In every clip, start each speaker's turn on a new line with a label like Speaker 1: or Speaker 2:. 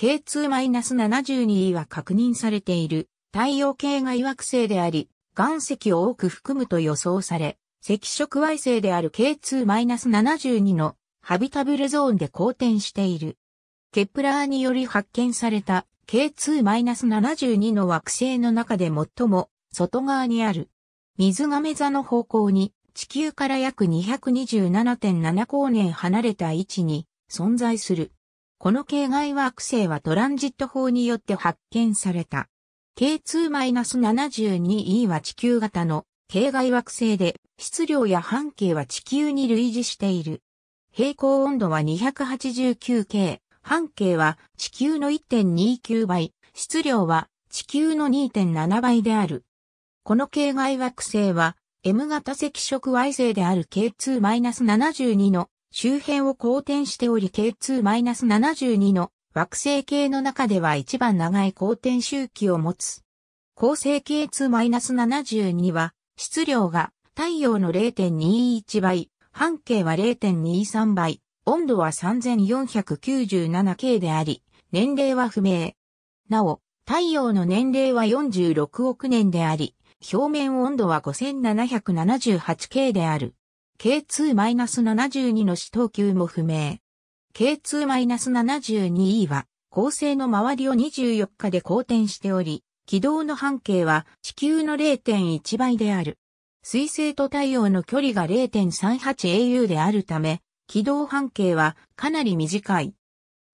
Speaker 1: k 2 7 2は確認されている太陽系外惑星であり、岩石を多く含むと予想され、赤色矮星である K2-72 のハビタブルゾーンで公転している。ケプラーにより発見された K2-72 の惑星の中で最も外側にある。水亀座の方向に地球から約227.7光年離れた位置に存在する。この系外惑星はトランジット法によって発見された。K2-72E は地球型の系外惑星で質量や半径は地球に類似している。平行温度は 289K、半径は地球の1.29倍、質量は地球の2.7倍である。この系外惑星は M 型赤色矮星である K2-72 の周辺を公転しており K2-72 の惑星系の中では一番長い公転周期を持つ。恒星 K2-72 は質量が太陽の0.21倍、半径は0.23倍、温度は 3497K であり、年齢は不明。なお、太陽の年齢は46億年であり、表面温度は 5778K である。K2-72 の死等級も不明。K2-72E は、恒星の周りを24日で公転しており、軌道の半径は地球の0.1倍である。水星と太陽の距離が 0.38au であるため、軌道半径はかなり短い。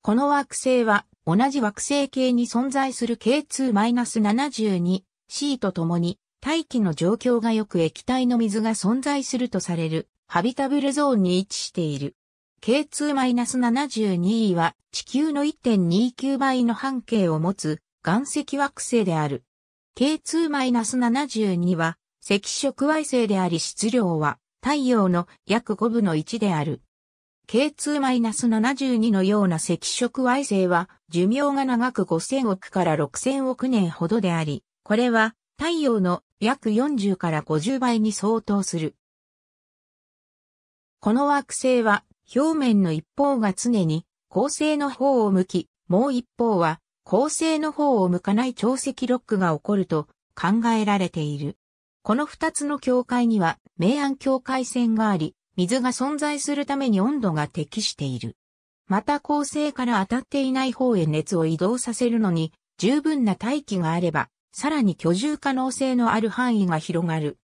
Speaker 1: この惑星は同じ惑星系に存在する K2-72C とともに大気の状況がよく液体の水が存在するとされるハビタブルゾーンに位置している。k 2 7 2位は地球の1.29倍の半径を持つ岩石惑星である。K2-72 は赤色矮星であり質量は太陽の約5分の1である。K2-72 のような赤色矮星は寿命が長く5000億から6000億年ほどであり、これは太陽の約40から50倍に相当する。この惑星は表面の一方が常に恒星の方を向き、もう一方は恒星の方を向かない潮汐ロックが起こると考えられている。この二つの境界には明暗境界線があり、水が存在するために温度が適している。また恒星から当たっていない方へ熱を移動させるのに十分な大気があれば、さらに居住可能性のある範囲が広がる。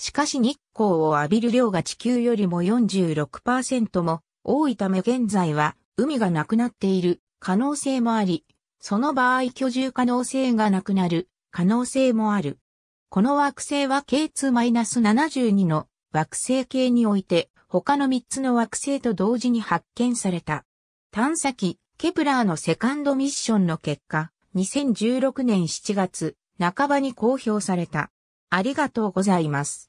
Speaker 1: しかし日光を浴びる量が地球よりも46%も多いため現在は海がなくなっている可能性もあり、その場合居住可能性がなくなる可能性もある。この惑星は K2-72 の惑星系において他の3つの惑星と同時に発見された。探査機ケプラーのセカンドミッションの結果、2016年7月半ばに公表された。ありがとうございます。